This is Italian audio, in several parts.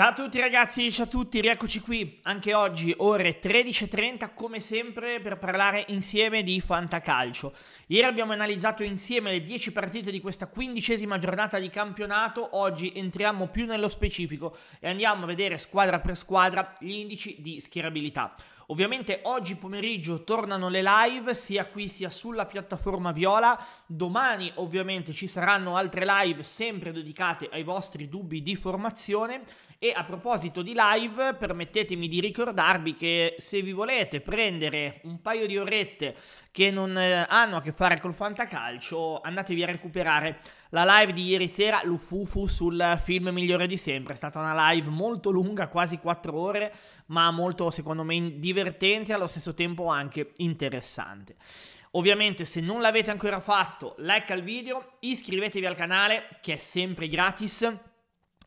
Ciao a tutti ragazzi, ciao a tutti, rieccoci qui anche oggi ore 13.30 come sempre per parlare insieme di Fantacalcio. Ieri abbiamo analizzato insieme le 10 partite di questa quindicesima giornata di campionato, oggi entriamo più nello specifico e andiamo a vedere squadra per squadra gli indici di schierabilità. Ovviamente oggi pomeriggio tornano le live sia qui sia sulla piattaforma Viola. Domani ovviamente ci saranno altre live sempre dedicate ai vostri dubbi di formazione. E a proposito di live, permettetemi di ricordarvi che se vi volete prendere un paio di orette che non eh, hanno a che fare col fantacalcio, andatevi a recuperare la live di ieri sera, l'Ufufu sul film migliore di sempre, è stata una live molto lunga, quasi 4 ore, ma molto secondo me divertente e allo stesso tempo anche interessante. Ovviamente se non l'avete ancora fatto, like al video, iscrivetevi al canale che è sempre gratis.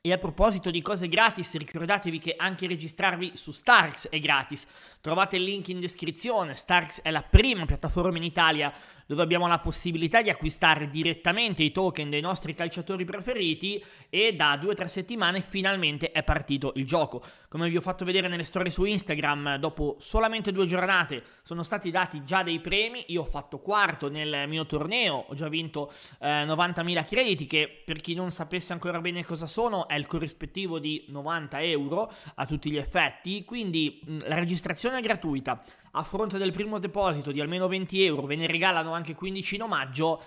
E a proposito di cose gratis, ricordatevi che anche registrarvi su Starks è gratis. Trovate il link in descrizione. Starks è la prima piattaforma in Italia dove abbiamo la possibilità di acquistare direttamente i token dei nostri calciatori preferiti e da 2-3 settimane finalmente è partito il gioco. Come vi ho fatto vedere nelle storie su Instagram, dopo solamente due giornate sono stati dati già dei premi, io ho fatto quarto nel mio torneo, ho già vinto eh, 90.000 crediti che per chi non sapesse ancora bene cosa sono è il corrispettivo di 90 euro a tutti gli effetti, quindi mh, mm, la registrazione è gratuita a fronte del primo deposito di almeno 20 euro ve ne regalano anche 15 in omaggio,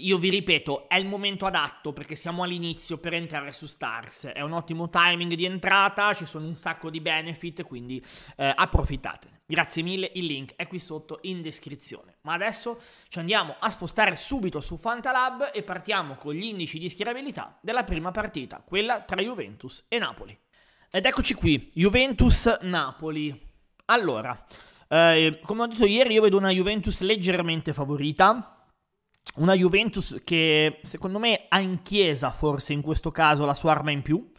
io vi ripeto, è il momento adatto perché siamo all'inizio per entrare su Stars, è un ottimo timing di entrata, ci sono un sacco di benefit, quindi eh, approfittatene. Grazie mille, il link è qui sotto in descrizione. Ma adesso ci andiamo a spostare subito su Fantalab e partiamo con gli indici di schierabilità della prima partita, quella tra Juventus e Napoli. Ed eccoci qui, Juventus-Napoli. Allora, eh, come ho detto ieri, io vedo una Juventus leggermente favorita. Una Juventus che secondo me ha in chiesa forse in questo caso la sua arma in più.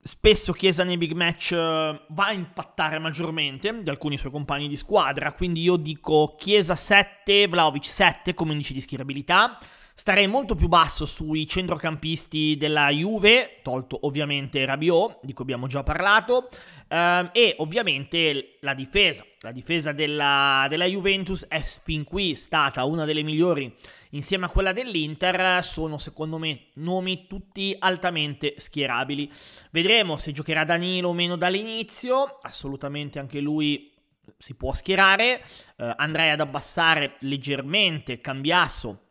Spesso Chiesa nei big match eh, va a impattare maggiormente di alcuni suoi compagni di squadra, quindi io dico Chiesa 7, Vlaovic 7 come indice di schierabilità. Starei molto più basso sui centrocampisti della Juve, tolto ovviamente Rabiot, di cui abbiamo già parlato, Um, e ovviamente la difesa, la difesa della, della, Juventus è fin qui stata una delle migliori insieme a quella dell'Inter, sono secondo me nomi tutti altamente schierabili. Vedremo se giocherà Danilo o meno dall'inizio, assolutamente anche lui si può schierare, uh, andrei ad abbassare leggermente Cambiasso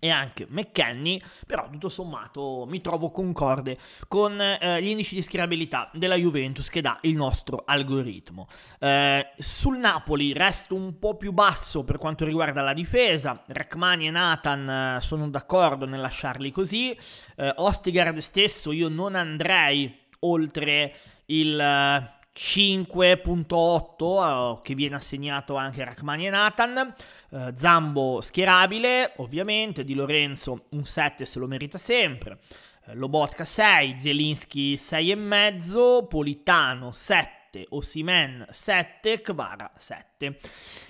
e anche McKenny, però tutto sommato mi trovo concorde con eh, gli indici di schierabilità della Juventus che dà il nostro algoritmo. Eh, sul Napoli resto un po' più basso per quanto riguarda la difesa, Rachmani e Nathan eh, sono d'accordo nel lasciarli così, eh, Ostigard stesso io non andrei oltre il eh, 5.8 eh, che viene assegnato anche a Rachmani e Nathan, eh, Zambo schierabile ovviamente, Di Lorenzo un 7 se lo merita sempre, eh, Lobotka 6, Zielinski 6,5, Politano 7. Osimen 7, Kvara 7.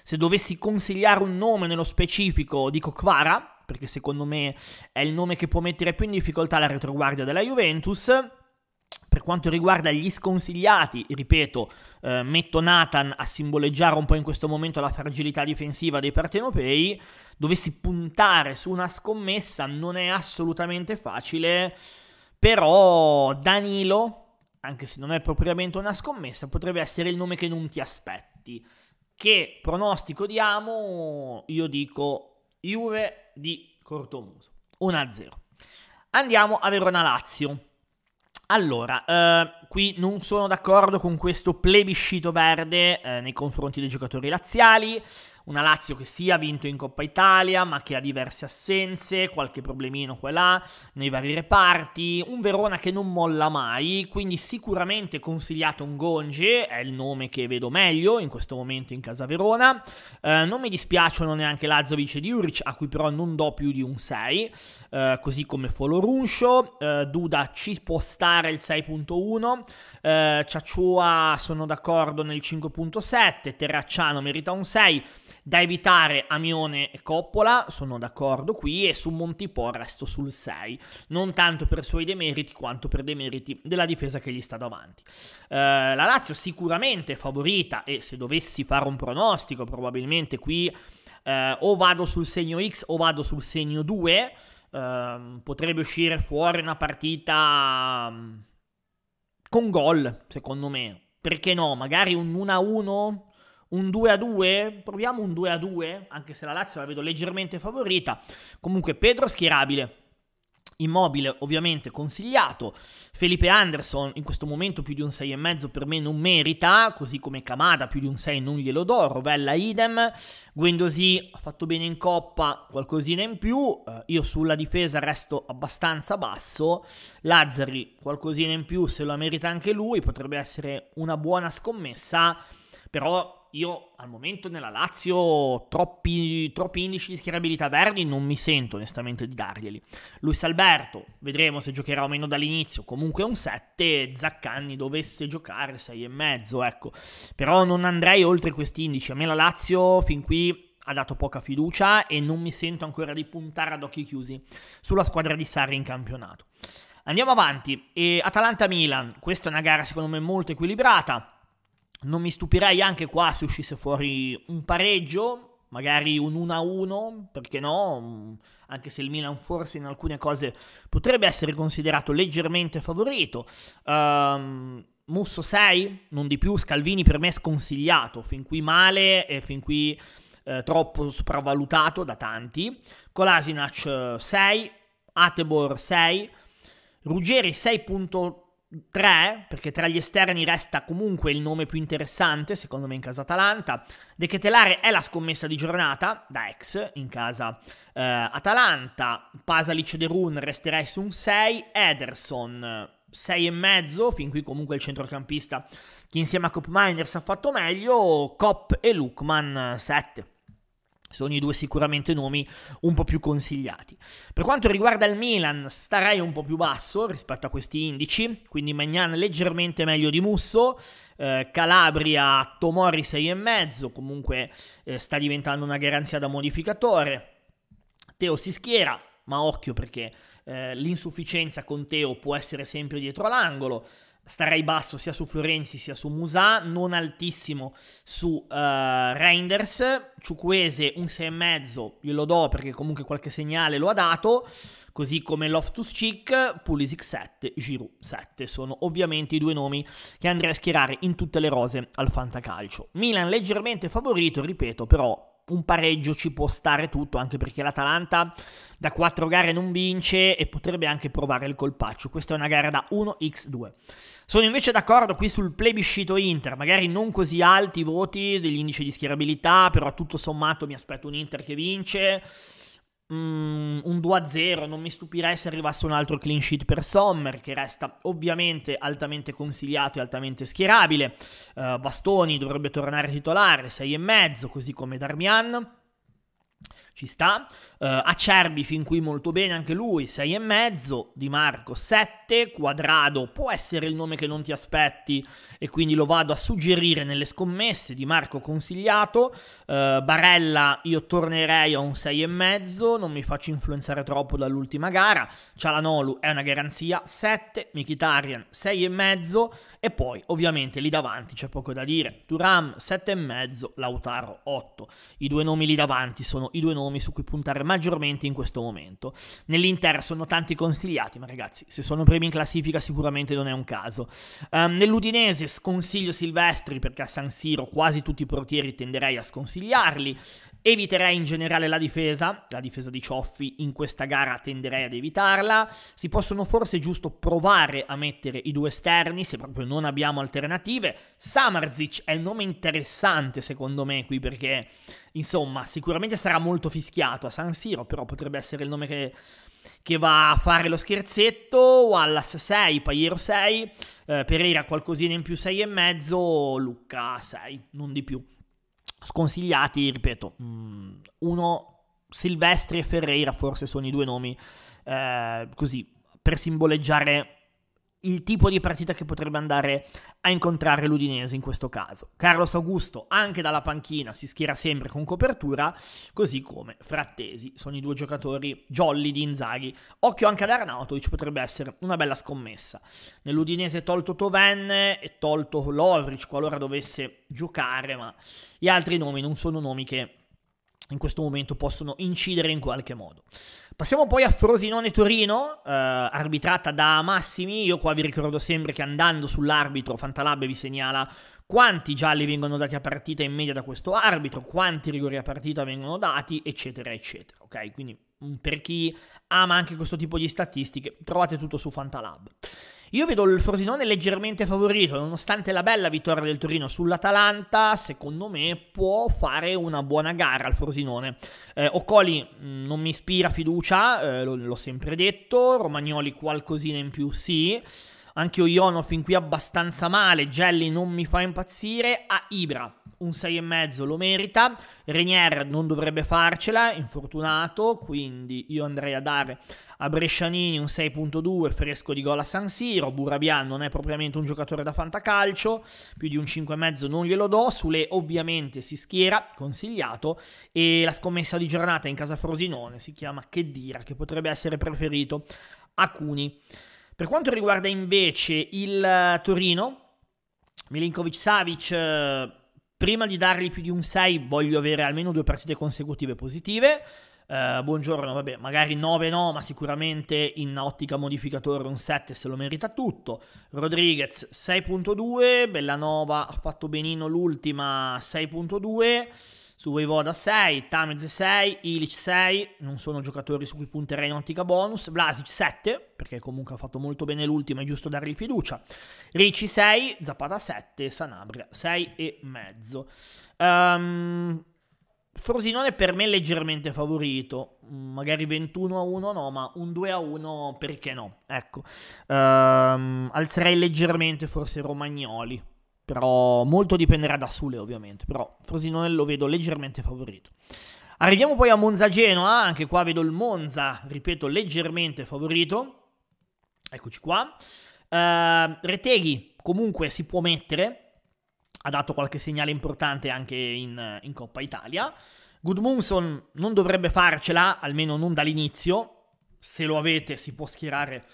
Se dovessi consigliare un nome nello specifico, dico Kvara, perché secondo me è il nome che può mettere più in difficoltà la retroguardia della Juventus. Per quanto riguarda gli sconsigliati, ripeto, eh, metto Nathan a simboleggiare un po' in questo momento la fragilità difensiva dei partenopei, dovessi puntare su una scommessa non è assolutamente facile, però Danilo, anche se non è propriamente una scommessa, potrebbe essere il nome che non ti aspetti. Che pronostico diamo? Io dico Juve di Cortomuso, 1-0. Andiamo a Verona-Lazio. Allora, eh, qui non sono d'accordo con questo plebiscito verde eh, nei confronti dei giocatori laziali. Una Lazio che sì ha vinto in Coppa Italia, ma che ha diverse assenze, qualche problemino qua e là, nei vari reparti. Un Verona che non molla mai, quindi sicuramente consigliato un Gonge, è il nome che vedo meglio in questo momento in casa Verona. Eh, non mi dispiacciono neanche vice e Diuric, a cui però non do più di un 6, eh, così come Foloruncio. Eh, Duda ci può stare il 6.1, eh, Ciacciua sono d'accordo nel 5.7, Terracciano merita un 6 da evitare Amione e Coppola, sono d'accordo qui, e su Montipò resto sul 6, non tanto per i suoi demeriti quanto per i demeriti della difesa che gli sta davanti. Eh, la Lazio sicuramente è favorita e se dovessi fare un pronostico probabilmente qui eh, o vado sul segno X o vado sul segno 2, eh, potrebbe uscire fuori una partita mm, con gol, secondo me. Perché no? Magari un 1-1 un 2 a 2, proviamo un 2 a 2, anche se la Lazio la vedo leggermente favorita. Comunque Pedro schierabile. Immobile ovviamente consigliato, Felipe Anderson in questo momento più di un 6,5 per me non merita, così come Kamada più di un 6 non glielo do, Rovella idem, Guendosi ha fatto bene in coppa, qualcosina in più, eh, io sulla difesa resto abbastanza basso, Lazzari qualcosina in più se lo merita anche lui, potrebbe essere una buona scommessa, però io al momento nella Lazio troppi, troppi, indici di schierabilità verdi non mi sento onestamente di darglieli. Luis Alberto, vedremo se giocherà o meno dall'inizio, comunque un 7, Zaccanni dovesse giocare 6,5, ecco. Però non andrei oltre questi indici, a me la Lazio fin qui ha dato poca fiducia e non mi sento ancora di puntare ad occhi chiusi sulla squadra di Sarri in campionato. Andiamo avanti, e Atalanta-Milan, questa è una gara secondo me molto equilibrata non mi stupirei anche qua se uscisse fuori un pareggio, magari un 1-1, perché no? Mm, anche se il Milan forse in alcune cose potrebbe essere considerato leggermente favorito. Um, Musso 6, non di più, Scalvini per me sconsigliato, fin qui male e fin qui eh, troppo sopravvalutato da tanti. Colasinac 6, eh, Atebor 6, Ruggeri 6.3. 3, perché tra gli esterni resta comunque il nome più interessante, secondo me, in casa Atalanta. De Ketelare è la scommessa di giornata, da ex, in casa eh, Atalanta. Pasalic e Derun resterei su un 6. Ederson, 6,5, fin qui comunque il centrocampista che insieme a Cop Miners ha fatto meglio. Cop e Lukman, 7 sono i due sicuramente nomi un po' più consigliati. Per quanto riguarda il Milan, starei un po' più basso rispetto a questi indici, quindi Magnan leggermente meglio di Musso, eh, Calabria Tomori 6,5, comunque eh, sta diventando una garanzia da modificatore. Teo si schiera, ma occhio perché eh, l'insufficienza con Teo può essere sempre dietro l'angolo starei basso sia su Florenzi sia su Musà, non altissimo su uh, Reinders, Ciuquese un 6,5 glielo do perché comunque qualche segnale lo ha dato, così come Loftus Cheek, Pulisic 7, Giroud 7, sono ovviamente i due nomi che andrei a schierare in tutte le rose al fantacalcio. Milan leggermente favorito, ripeto, però un pareggio ci può stare tutto, anche perché l'Atalanta da quattro gare non vince e potrebbe anche provare il colpaccio. Questa è una gara da 1x2. Sono invece d'accordo qui sul plebiscito Inter, magari non così alti i voti degli indici di schierabilità, però tutto sommato mi aspetto un Inter che vince Mm, un 2-0, non mi stupirei se arrivasse un altro clean sheet per Sommer, che resta ovviamente altamente consigliato e altamente schierabile. Uh, Bastoni dovrebbe tornare titolare, 6 e mezzo, così come Darmian ci sta. Uh, Acerbi fin qui molto bene anche lui, 6,5, Di Marco 7, Quadrado può essere il nome che non ti aspetti e quindi lo vado a suggerire nelle scommesse, Di Marco consigliato, uh, Barella io tornerei a un 6,5, non mi faccio influenzare troppo dall'ultima gara, Cialanolu è una garanzia, 7, Mikitarian 6,5 e poi ovviamente lì davanti c'è poco da dire, Turam 7,5, Lautaro 8, i due nomi lì davanti sono i due nomi nomi su cui puntare maggiormente in questo momento. Nell'Inter sono tanti consigliati, ma ragazzi, se sono primi in classifica sicuramente non è un caso. Um, nell'Udinese sconsiglio Silvestri perché a San Siro quasi tutti i portieri tenderei a sconsigliarli. Eviterei in generale la difesa, la difesa di Cioffi in questa gara tenderei ad evitarla. Si possono forse giusto provare a mettere i due esterni se proprio non abbiamo alternative. Samarzic è il nome interessante secondo me qui perché Insomma, sicuramente sarà molto fischiato a San Siro, però potrebbe essere il nome che, che va a fare lo scherzetto. Wallace 6, Paiero 6, eh, Pereira qualcosina in più 6,5, Lucca 6, non di più. Sconsigliati, ripeto, mm, uno Silvestri e Ferreira forse sono i due nomi eh, così per simboleggiare il tipo di partita che potrebbe andare a incontrare l'Udinese in questo caso. Carlos Augusto anche dalla panchina si schiera sempre con copertura, così come Frattesi, sono i due giocatori jolly di Inzaghi. Occhio anche ad Arnautovic, potrebbe essere una bella scommessa. Nell'Udinese è tolto Tovenne e tolto Lovric qualora dovesse giocare, ma gli altri nomi non sono nomi che in questo momento possono incidere in qualche modo. Passiamo poi a Frosinone Torino, eh, arbitrata da Massimi. Io qua vi ricordo sempre che andando sull'arbitro Fantalab vi segnala quanti gialli vengono dati a partita in media da questo arbitro, quanti rigori a partita vengono dati, eccetera, eccetera. Ok, quindi mm, per chi ama anche questo tipo di statistiche, trovate tutto su Fantalab. Io vedo il Frosinone leggermente favorito, nonostante la bella vittoria del Torino sull'Atalanta, secondo me può fare una buona gara il Frosinone. Eh, Occoli mm, non mi ispira fiducia, eh, l'ho sempre detto, Romagnoli qualcosina in più sì. Anche Oiono fin qui abbastanza male, Gelli non mi fa impazzire, a Ibra un 6,5 lo merita, Renier non dovrebbe farcela, infortunato, quindi io andrei a dare a Brescianini un 6.2 fresco di gol a San Siro, Burabian non è propriamente un giocatore da fantacalcio, più di un 5,5 non glielo do, Sule ovviamente si schiera, consigliato, e la scommessa di giornata in casa Frosinone si chiama Che Chedira, che potrebbe essere preferito a Cuni. Per quanto riguarda invece il eh, Torino, Milinkovic Savic eh, prima di dargli più di un 6 voglio avere almeno due partite consecutive positive. Uh, buongiorno, vabbè, magari 9 no, ma sicuramente in ottica modificatore un 7 se lo merita tutto. Rodriguez 6.2, Bellanova ha fatto benino l'ultima 6.2 su Voivoda 6, Tamez 6, Ilic 6, non sono giocatori su cui punterei in ottica bonus, Vlasic 7, perché comunque ha fatto molto bene l'ultimo, è giusto dargli fiducia, Ricci 6, Zapata 7, Sanabria 6 e mezzo. Um, Frosinone per me è leggermente favorito, mm, magari 21 a 1 no, ma un 2 a 1 perché no? Ecco, um, alzerei leggermente forse Romagnoli però molto dipenderà da Sule ovviamente, però Frosinone lo vedo leggermente favorito. Arriviamo poi a Monza-Genoa, anche qua vedo il Monza, ripeto, leggermente favorito. Eccoci qua. Uh, Reteghi comunque si può mettere, ha dato qualche segnale importante anche in, in Coppa Italia. Gudmundsson non dovrebbe farcela, almeno non dall'inizio. Se lo avete si può schierare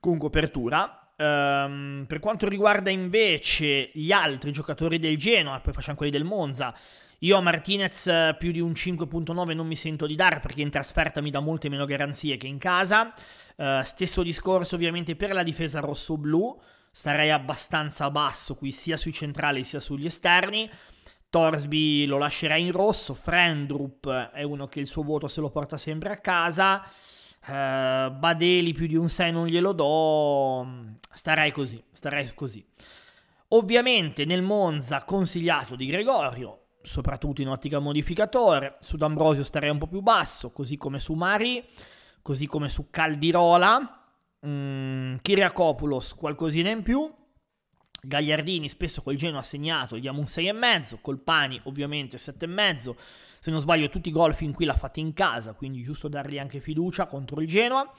con copertura. Um, per quanto riguarda invece gli altri giocatori del Genoa, poi facciamo quelli del Monza. Io a Martinez eh, più di un 5.9 non mi sento di dare perché in trasferta mi dà molte meno garanzie che in casa. Uh, stesso discorso ovviamente per la difesa rosso-blu, starei abbastanza basso qui sia sui centrali sia sugli esterni. Torsby lo lascerei in rosso, Frendrup è uno che il suo voto se lo porta sempre a casa. Eh, Badeli più di un 6 non glielo do, mm, starei così, starei così. Ovviamente nel Monza consigliato di Gregorio, soprattutto in ottica modificatore, su D'Ambrosio starei un po' più basso, così come su Mari, così come su Caldirola, mm, Kiriakopoulos qualcosina in più, Gagliardini spesso col Genoa ha segnato, gli diamo un 6,5, Colpani ovviamente 7,5, se non sbaglio tutti i gol fin qui l'ha fatti in casa, quindi giusto dargli anche fiducia contro il Genoa.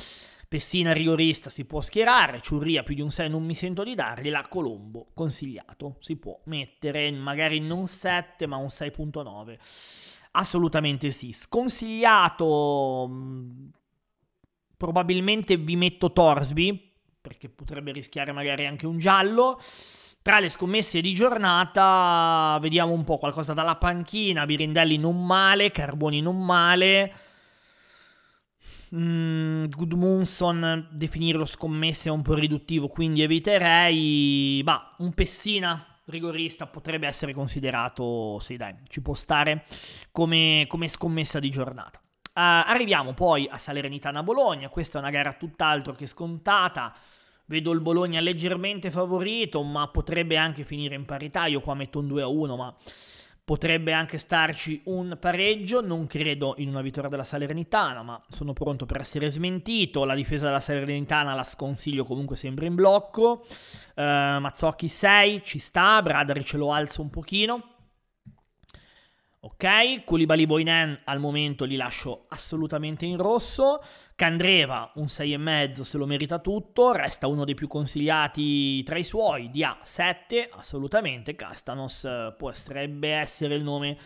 Pessina rigorista si può schierare, Ciurria più di un 6 non mi sento di dargliela, Colombo consigliato, si può mettere magari non 7 ma un 6.9. Assolutamente sì, sconsigliato mm, probabilmente vi metto Torsby perché potrebbe rischiare magari anche un giallo. Tra le scommesse di giornata vediamo un po' qualcosa dalla panchina, Birindelli non male, Carboni non male. Mm, Goodmunson definirlo scommesse è un po' riduttivo, quindi eviterei. Bah, un Pessina rigorista potrebbe essere considerato, sì dai, ci può stare come, come scommessa di giornata. Uh, arriviamo poi a Salernitana-Bologna, questa è una gara tutt'altro che scontata. Vedo il Bologna leggermente favorito, ma potrebbe anche finire in parità. Io qua metto un 2 a 1, ma potrebbe anche starci un pareggio. Non credo in una vittoria della Salernitana, ma sono pronto per essere smentito. La difesa della Salernitana la sconsiglio comunque sempre in blocco. Uh, Mazzocchi 6, ci sta. Bradari ce lo alzo un pochino. Ok, Koulibaly Boinen al momento li lascio assolutamente in rosso. Candreva un 6,5 se lo merita tutto, resta uno dei più consigliati tra i suoi, di A7 assolutamente, Castanos eh, potrebbe essere il nome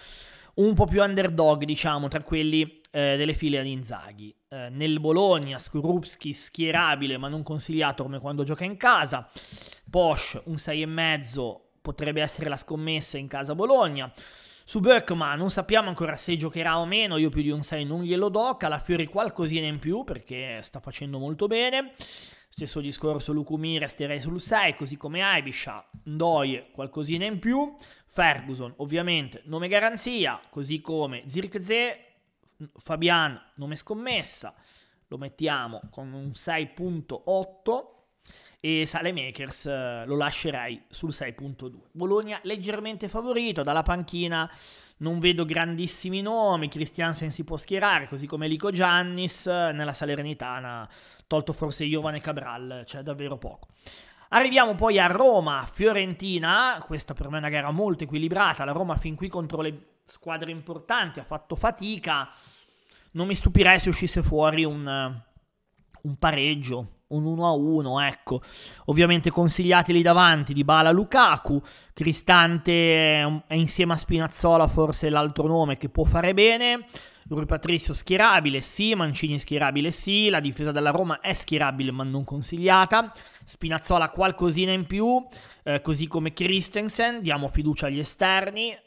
un po' più underdog diciamo tra quelli eh, delle file ad Inzaghi. Eh, nel Bologna Skorupski schierabile ma non consigliato come quando gioca in casa, Posh un 6,5 potrebbe essere la scommessa in casa Bologna, su Berkman non sappiamo ancora se giocherà o meno, io più di un 6 non glielo do, Calafiori qualcosina in più perché sta facendo molto bene. Stesso discorso Lucumira, sterei sul 6, così come Aibisha, Ndoye qualcosina in più. Ferguson, ovviamente, nome garanzia, così come Zirkze, Fabian, nome scommessa, lo mettiamo con un 6.8 e sale Makers eh, lo lascerei sul 6.2. Bologna leggermente favorito dalla panchina. Non vedo grandissimi nomi, Christiansen si può schierare, così come Lico Giannis, eh, nella Salernitana, tolto forse Giovane Cabral, c'è cioè davvero poco. Arriviamo poi a Roma, Fiorentina, questa per me è una gara molto equilibrata, la Roma fin qui contro le squadre importanti ha fatto fatica, non mi stupirei se uscisse fuori un, eh, un pareggio, un 1 a 1, ecco. Ovviamente consigliateli davanti di Bala Lukaku, Cristante è insieme a Spinazzola forse l'altro nome che può fare bene. Rui Patrizio schierabile, sì, Mancini schierabile, sì, la difesa della Roma è schierabile ma non consigliata, Spinazzola qualcosina in più, eh, così come Christensen, diamo fiducia agli esterni, eh,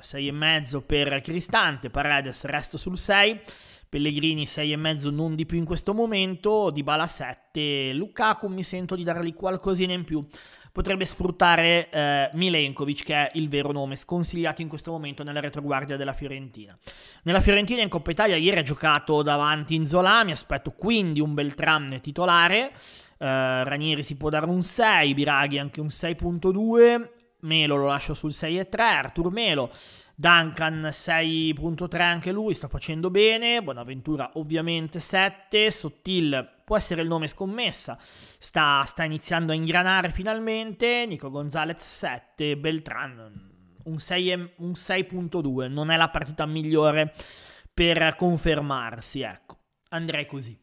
6,5 per Cristante, Paredes resto sul 6, Pellegrini 6,5 non di più in questo momento, Di Bala 7, Lukaku mi sento di dargli qualcosina in più. Potrebbe sfruttare eh, Milenkovic, che è il vero nome, sconsigliato in questo momento nella retroguardia della Fiorentina. Nella Fiorentina in Coppa Italia ieri ha giocato davanti in Zola, mi aspetto quindi un bel tram titolare. Uh, Ranieri si può dare un 6, Biraghi anche un 6.2, Melo lo lascio sul 6.3, Artur Melo Duncan 6.3 anche lui, sta facendo bene, Bonaventura ovviamente 7, Sottil può essere il nome scommessa, sta, sta iniziando a ingranare finalmente, Nico Gonzalez 7, Beltran un 6.2, non è la partita migliore per confermarsi, ecco, andrei così.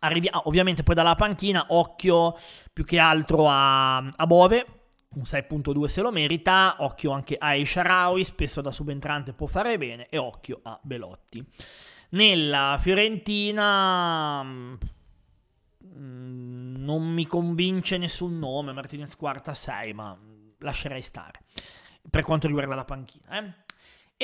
Arrivi- ah, ovviamente poi dalla panchina, occhio più che altro a, a Bove, un 6.2 se lo merita, occhio anche a Esharawi, spesso da subentrante può fare bene, e occhio a Belotti. Nella Fiorentina mm, non mi convince nessun nome, Martinez quarta 6, ma lascerei stare per quanto riguarda la panchina. Eh?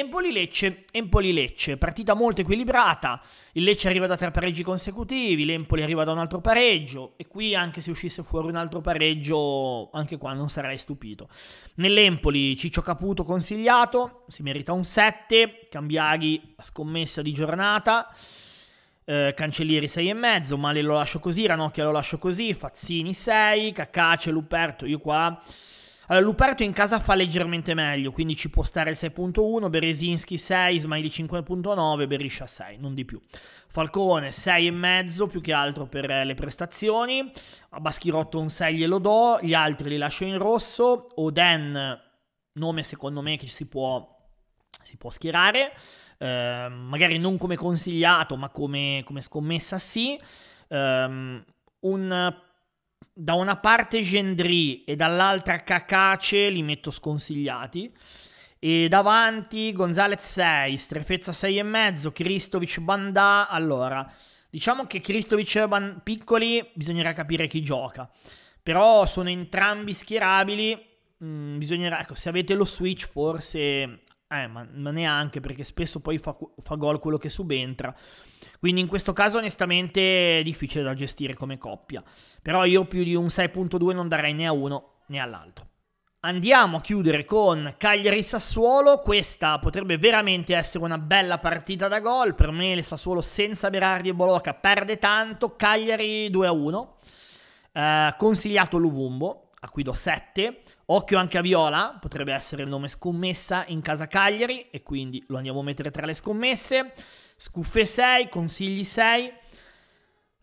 Empoli-Lecce, Empoli-Lecce, partita molto equilibrata, il Lecce arriva da tre pareggi consecutivi, l'Empoli arriva da un altro pareggio e qui anche se uscisse fuori un altro pareggio, anche qua non sarei stupito. Nell'Empoli Ciccio Caputo consigliato, si merita un 7, Cambiaghi scommessa di giornata, eh, Cancellieri 6,5, Male lo lascio così, Ranocchia lo lascio così, Fazzini 6, Cacace, Luperto, io qua allora, Luperto in casa fa leggermente meglio, quindi ci può stare il 6.1, Berezinski 6, Smiley 5.9, Beriscia 6, non di più. Falcone 6,5 più che altro per eh, le prestazioni, a Baschirotto un 6 glielo do, gli altri li lascio in rosso, Oden, nome secondo me che si può, si può schierare, eh, magari non come consigliato ma come, come scommessa sì, eh, un da una parte Gendry e dall'altra Cacace li metto sconsigliati. E davanti Gonzalez 6, Strefezza 6,5, Kristovic Bandà. Allora, diciamo che Kristovic e Ban- piccoli bisognerà capire chi gioca. Però sono entrambi schierabili. Mm, bisognerà, ecco, se avete lo switch forse... Eh, ma, ma neanche perché spesso poi fa, fa gol quello che subentra. Quindi in questo caso onestamente è difficile da gestire come coppia. Però io più di un 6.2 non darei né a uno né all'altro. Andiamo a chiudere con Cagliari-Sassuolo, questa potrebbe veramente essere una bella partita da gol, per me il Sassuolo senza Berardi e Bolocca perde tanto, Cagliari 2-1, eh, consigliato Luvumbo, a cui do 7, occhio anche a Viola, potrebbe essere il nome scommessa in casa Cagliari e quindi lo andiamo a mettere tra le scommesse. Scuffe 6, consigli 6.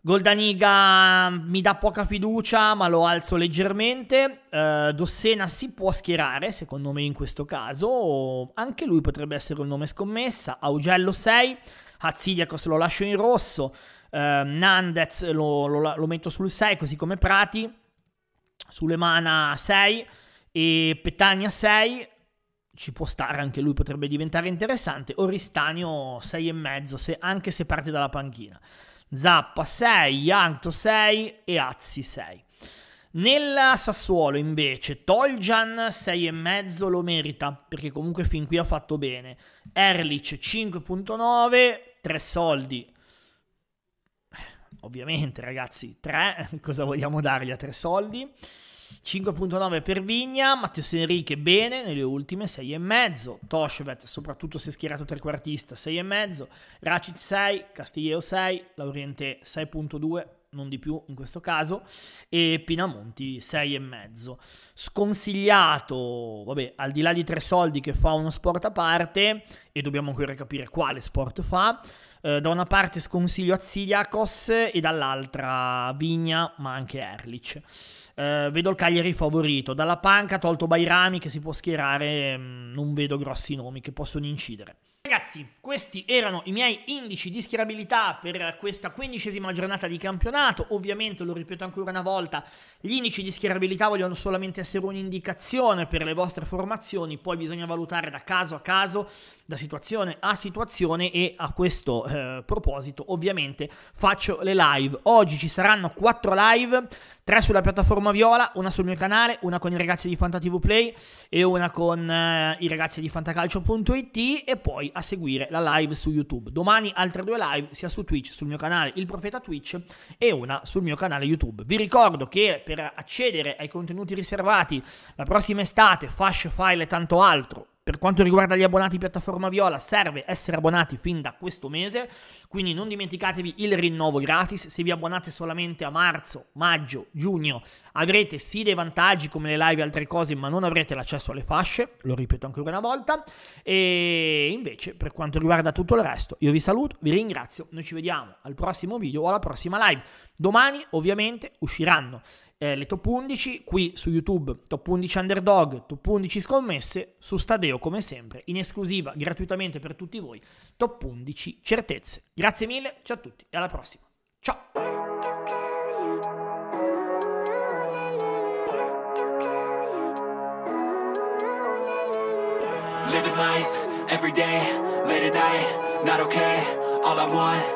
Goldaniga mm, mi dà poca fiducia, ma lo alzo leggermente. Uh, Dossena si può schierare, secondo me, in questo caso. Anche lui potrebbe essere un nome scommessa. Augello 6. Hazidiakos lo lascio in rosso. Uh, Nandez lo, lo, lo, metto sul 6, così come Prati. Sulemana 6 e Petagna 6 ci può stare, anche lui potrebbe diventare interessante. Oristagno 6,5, se, anche se parte dalla panchina. Zappa 6, Yanto 6 e Azzi 6. Nella Sassuolo invece Toljan 6,5 lo merita perché comunque fin qui ha fatto bene. Erlich 5,9, 3 soldi. Eh, ovviamente ragazzi, 3, cosa vogliamo dargli a 3 soldi? 5.9 per Vigna, Matteo Enrique bene nelle ultime 6,5, Toshvet soprattutto se schierato trequartista 6,5, Racic 6, Castiglio 6, Lauriente 6.2, non di più in questo caso, e Pinamonti 6,5. Sconsigliato, vabbè, al di là di tre soldi che fa uno sport a parte, e dobbiamo ancora capire quale sport fa, eh, da una parte sconsiglio Azidiakos e dall'altra Vigna, ma anche Erlich. Eh, vedo il Cagliari favorito. Dalla panca, tolto Bairami che si può schierare, mm, non vedo grossi nomi che possono incidere. Ragazzi, questi erano i miei indici di schierabilità per questa quindicesima giornata di campionato. Ovviamente, lo ripeto ancora una volta, gli indici di schierabilità vogliono solamente essere un'indicazione per le vostre formazioni, poi bisogna valutare da caso a caso, da situazione a situazione e a questo eh, proposito ovviamente faccio le live. Oggi ci saranno quattro live, tre sulla piattaforma Viola, una sul mio canale, una con i ragazzi di FantaTV Play e una con eh, i ragazzi di fantacalcio.it e poi a seguire la live su YouTube. Domani altre due live sia su Twitch, sul mio canale Il Profeta Twitch e una sul mio canale YouTube. Vi ricordo che per per accedere ai contenuti riservati la prossima estate, fasce, file e tanto altro. Per quanto riguarda gli abbonati piattaforma Viola, serve essere abbonati fin da questo mese, quindi non dimenticatevi il rinnovo gratis. Se vi abbonate solamente a marzo, maggio, giugno, avrete sì dei vantaggi come le live e altre cose, ma non avrete l'accesso alle fasce, lo ripeto ancora una volta. E invece, per quanto riguarda tutto il resto, io vi saluto, vi ringrazio, noi ci vediamo al prossimo video o alla prossima live. Domani, ovviamente, usciranno eh, le top 11 qui su YouTube, top 11 underdog, top 11 scommesse, su Stadeo come sempre, in esclusiva gratuitamente per tutti voi, top 11 certezze. Grazie mille, ciao a tutti e alla prossima. Ciao! Living life every day, late at night, not okay. All I want